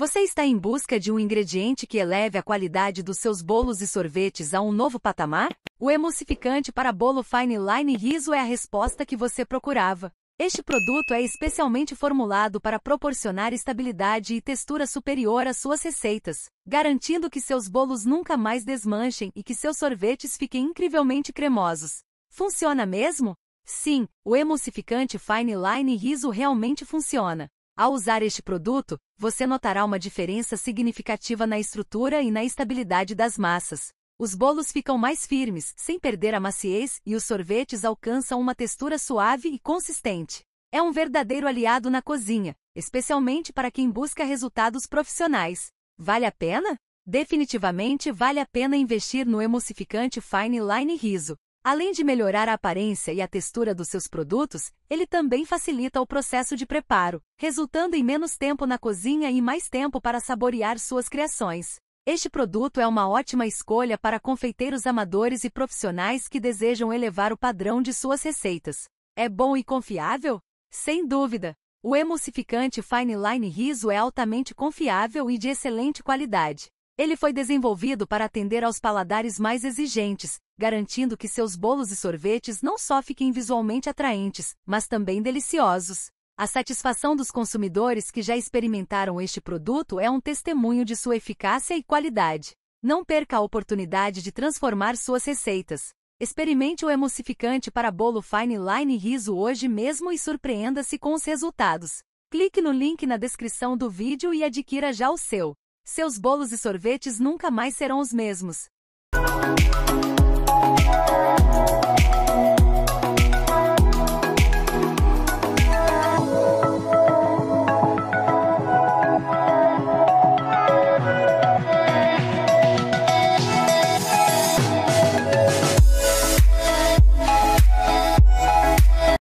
Você está em busca de um ingrediente que eleve a qualidade dos seus bolos e sorvetes a um novo patamar? O emulsificante para bolo Fine Line Riso é a resposta que você procurava. Este produto é especialmente formulado para proporcionar estabilidade e textura superior às suas receitas, garantindo que seus bolos nunca mais desmanchem e que seus sorvetes fiquem incrivelmente cremosos. Funciona mesmo? Sim, o emulsificante Fine Line Riso realmente funciona. Ao usar este produto, você notará uma diferença significativa na estrutura e na estabilidade das massas. Os bolos ficam mais firmes, sem perder a maciez, e os sorvetes alcançam uma textura suave e consistente. É um verdadeiro aliado na cozinha, especialmente para quem busca resultados profissionais. Vale a pena? Definitivamente vale a pena investir no emulsificante Fine Line Riso. Além de melhorar a aparência e a textura dos seus produtos, ele também facilita o processo de preparo, resultando em menos tempo na cozinha e mais tempo para saborear suas criações. Este produto é uma ótima escolha para confeiteiros amadores e profissionais que desejam elevar o padrão de suas receitas. É bom e confiável? Sem dúvida! O emulsificante Fine Line Riso é altamente confiável e de excelente qualidade. Ele foi desenvolvido para atender aos paladares mais exigentes, garantindo que seus bolos e sorvetes não só fiquem visualmente atraentes, mas também deliciosos. A satisfação dos consumidores que já experimentaram este produto é um testemunho de sua eficácia e qualidade. Não perca a oportunidade de transformar suas receitas. Experimente o emulsificante para bolo Fine Line Riso hoje mesmo e surpreenda-se com os resultados. Clique no link na descrição do vídeo e adquira já o seu. Seus bolos e sorvetes nunca mais serão os mesmos.